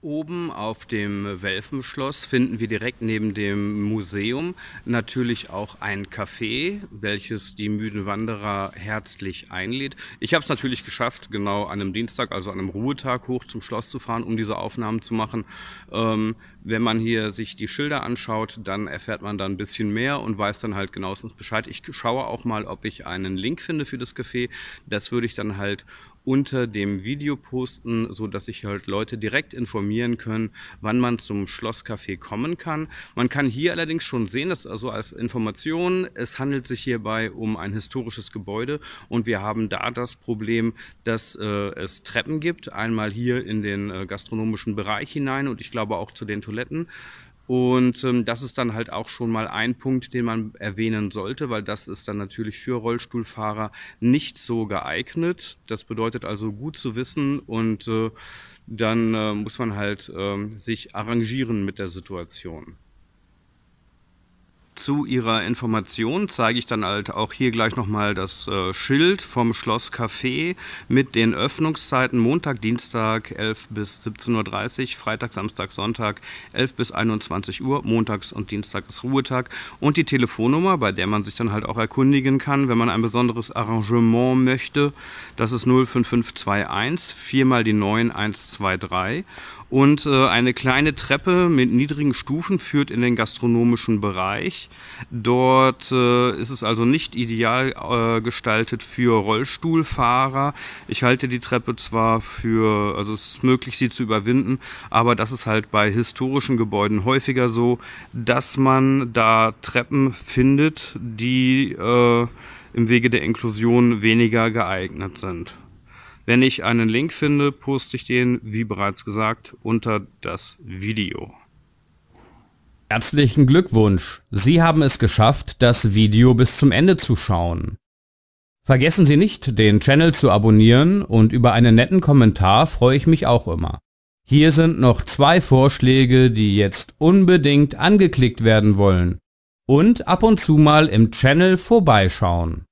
Oben auf dem Welfenschloss finden wir direkt neben dem Museum natürlich auch ein Café, welches die müden Wanderer herzlich einlädt. Ich habe es natürlich geschafft, genau an einem Dienstag, also an einem Ruhetag, hoch zum Schloss zu fahren, um diese Aufnahmen zu machen. Ähm, wenn man hier sich die Schilder anschaut, dann erfährt man da ein bisschen mehr und weiß dann halt genauestens Bescheid. Ich schaue auch mal, ob ich einen Link finde für das Café. Das würde ich dann halt unter dem Video posten, sodass sich halt Leute direkt informieren können, wann man zum Schlosscafé kommen kann. Man kann hier allerdings schon sehen, dass also als Information, es handelt sich hierbei um ein historisches Gebäude und wir haben da das Problem, dass äh, es Treppen gibt, einmal hier in den äh, gastronomischen Bereich hinein und ich glaube auch zu den Toiletten und ähm, das ist dann halt auch schon mal ein Punkt, den man erwähnen sollte, weil das ist dann natürlich für Rollstuhlfahrer nicht so geeignet. Das bedeutet also gut zu wissen und äh, dann äh, muss man halt äh, sich arrangieren mit der Situation zu Ihrer Information zeige ich dann halt auch hier gleich nochmal das äh, Schild vom Schloss Café mit den Öffnungszeiten Montag, Dienstag 11 bis 17.30 Uhr, Freitag, Samstag, Sonntag 11 bis 21 Uhr, Montags und Dienstag ist Ruhetag und die Telefonnummer, bei der man sich dann halt auch erkundigen kann, wenn man ein besonderes Arrangement möchte. Das ist 05521 4 mal die 9123 und äh, eine kleine Treppe mit niedrigen Stufen führt in den gastronomischen Bereich. Dort äh, ist es also nicht ideal äh, gestaltet für Rollstuhlfahrer. Ich halte die Treppe zwar für, also es ist möglich, sie zu überwinden, aber das ist halt bei historischen Gebäuden häufiger so, dass man da Treppen findet, die äh, im Wege der Inklusion weniger geeignet sind. Wenn ich einen Link finde, poste ich den, wie bereits gesagt, unter das Video. Herzlichen Glückwunsch! Sie haben es geschafft, das Video bis zum Ende zu schauen. Vergessen Sie nicht, den Channel zu abonnieren und über einen netten Kommentar freue ich mich auch immer. Hier sind noch zwei Vorschläge, die jetzt unbedingt angeklickt werden wollen. Und ab und zu mal im Channel vorbeischauen.